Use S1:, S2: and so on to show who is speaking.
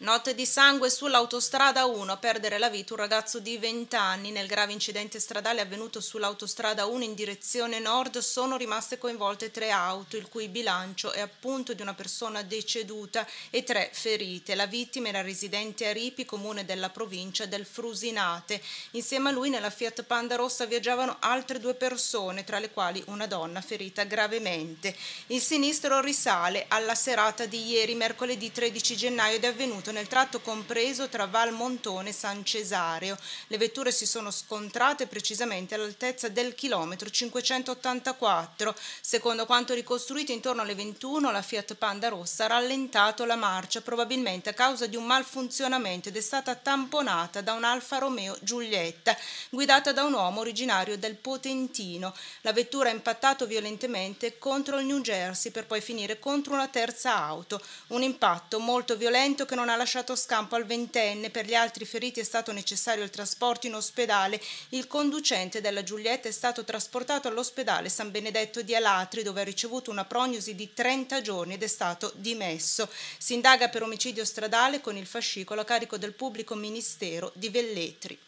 S1: Notte di sangue sull'autostrada 1, a perdere la vita un ragazzo di 20 anni nel grave incidente stradale avvenuto sull'autostrada 1 in direzione nord sono rimaste coinvolte tre auto, il cui bilancio è appunto di una persona deceduta e tre ferite. La vittima era residente a Ripi, comune della provincia del Frusinate. Insieme a lui nella Fiat Panda Rossa viaggiavano altre due persone, tra le quali una donna ferita gravemente. Il sinistro risale alla serata di ieri, mercoledì 13 gennaio, ed è avvenuto avvenuto nel tratto compreso tra Val Montone e San Cesareo. Le vetture si sono scontrate precisamente all'altezza del chilometro 584. Secondo quanto ricostruito intorno alle 21 la Fiat Panda rossa ha rallentato la marcia probabilmente a causa di un malfunzionamento ed è stata tamponata da un Alfa Romeo Giulietta guidata da un uomo originario del Potentino. La vettura ha impattato violentemente contro il New Jersey per poi finire contro una terza auto. Un impatto molto violento che non ha ha lasciato scampo al ventenne, per gli altri feriti è stato necessario il trasporto in ospedale. Il conducente della Giulietta è stato trasportato all'ospedale San Benedetto di Alatri dove ha ricevuto una prognosi di 30 giorni ed è stato dimesso. Si indaga per omicidio stradale con il fascicolo a carico del pubblico ministero di Velletri.